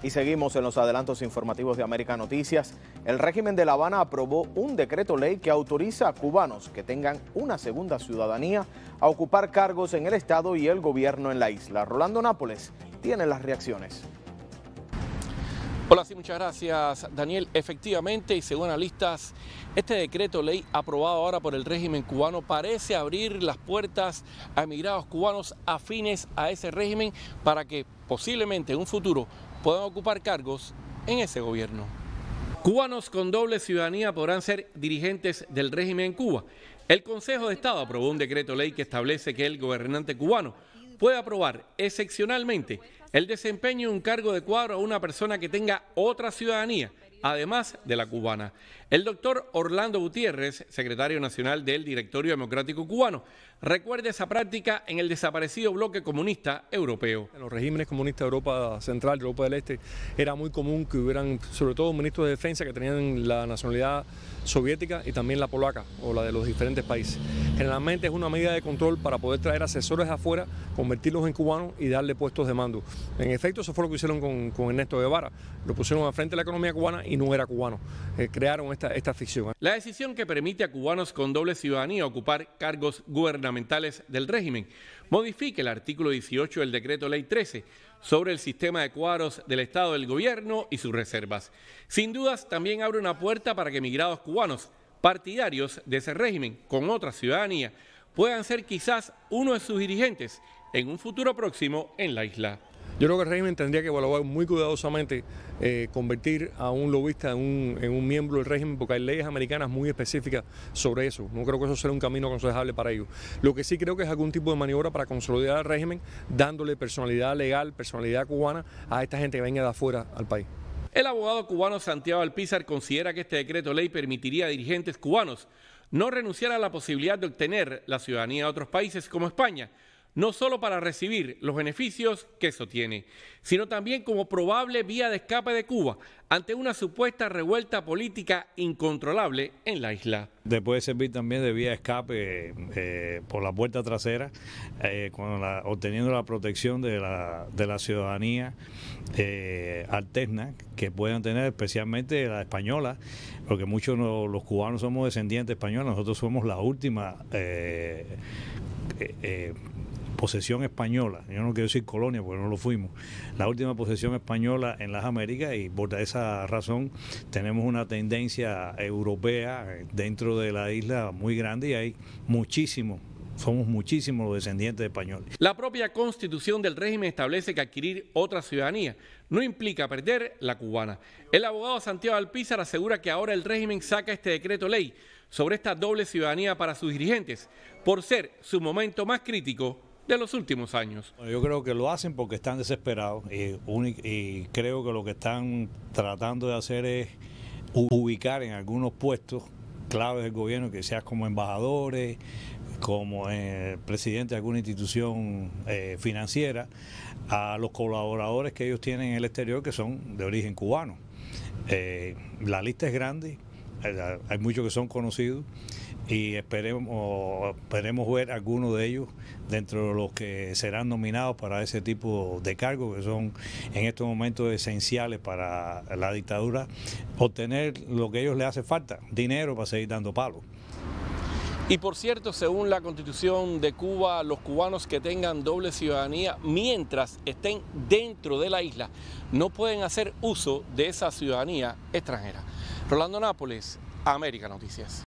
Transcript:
Y seguimos en los adelantos informativos de América Noticias. El régimen de La Habana aprobó un decreto ley que autoriza a cubanos que tengan una segunda ciudadanía a ocupar cargos en el Estado y el gobierno en la isla. Rolando Nápoles tiene las reacciones. Hola, sí, muchas gracias Daniel. Efectivamente, y según analistas, este decreto ley aprobado ahora por el régimen cubano parece abrir las puertas a emigrados cubanos afines a ese régimen para que posiblemente en un futuro puedan ocupar cargos en ese gobierno. Cubanos con doble ciudadanía podrán ser dirigentes del régimen en Cuba. El Consejo de Estado aprobó un decreto ley que establece que el gobernante cubano puede aprobar excepcionalmente el desempeño de un cargo de cuadro a una persona que tenga otra ciudadanía además de la cubana. El doctor Orlando Gutiérrez, secretario nacional del Directorio Democrático Cubano, recuerda esa práctica en el desaparecido bloque comunista europeo. En los regímenes comunistas de Europa Central, Europa del Este, era muy común que hubieran, sobre todo, ministros de defensa que tenían la nacionalidad soviética y también la polaca o la de los diferentes países. Generalmente es una medida de control para poder traer asesores afuera, convertirlos en cubanos y darle puestos de mando. En efecto, eso fue lo que hicieron con, con Ernesto Guevara. Lo pusieron al frente de la economía cubana y no era cubano. Eh, crearon esta, esta ficción. La decisión que permite a cubanos con doble ciudadanía ocupar cargos gubernamentales del régimen modifica el artículo 18 del decreto ley 13 sobre el sistema de cuadros del Estado del Gobierno y sus reservas. Sin dudas, también abre una puerta para que emigrados cubanos partidarios de ese régimen con otra ciudadanía puedan ser quizás uno de sus dirigentes en un futuro próximo en la isla. Yo creo que el régimen tendría que evaluar muy cuidadosamente eh, convertir a un lobista en un, en un, miembro del régimen, porque hay leyes americanas muy específicas sobre eso. No creo que eso sea un camino aconsejable para ellos. Lo que sí creo que es algún tipo de maniobra para consolidar al régimen, dándole personalidad legal, personalidad cubana a esta gente que venga de afuera al país. El abogado cubano Santiago Alpizar considera que este decreto ley permitiría a dirigentes cubanos no renunciar a la posibilidad de obtener la ciudadanía de otros países como España, no solo para recibir los beneficios que eso tiene, sino también como probable vía de escape de Cuba ante una supuesta revuelta política incontrolable en la isla. Después puede servir también de vía de escape eh, por la puerta trasera, eh, obteniendo la protección de la, ciudadanía eh, alterna que puedan tener, especialmente la española, porque muchos de los cubanos somos descendientes españoles, nosotros somos la última posesión española, yo no quiero decir colonia porque no lo fuimos, la última posesión española en las Américas y por esa razón tenemos una tendencia europea dentro de la isla muy grande y hay muchísimos somos muchísimos los descendientes de españoles. La propia constitución del régimen establece que adquirir otra ciudadanía no implica perder la cubana. El abogado Santiago Alpizar asegura que ahora el régimen saca este decreto ley sobre esta doble ciudadanía para sus dirigentes, por ser su momento más crítico de los últimos años. yo creo que lo hacen porque están desesperados y, creo que lo que están tratando de hacer es ubicar en algunos puestos claves del gobierno, que seas como embajadores, como eh, presidente de alguna institución eh, financiera, a los colaboradores que ellos tienen en el exterior que son de origen cubano. Eh, la lista es grande, hay muchos que son conocidos y esperemos, esperemos ver algunos de ellos dentro de los que serán nominados para ese tipo de cargos que son en estos momentos esenciales para la dictadura, obtener lo que a ellos les hace falta, dinero para seguir dando palo. Y por cierto, según la constitución de Cuba, los cubanos que tengan doble ciudadanía, mientras estén dentro de la isla, no pueden hacer uso de esa ciudadanía extranjera. Rolando Nápoles, América Noticias.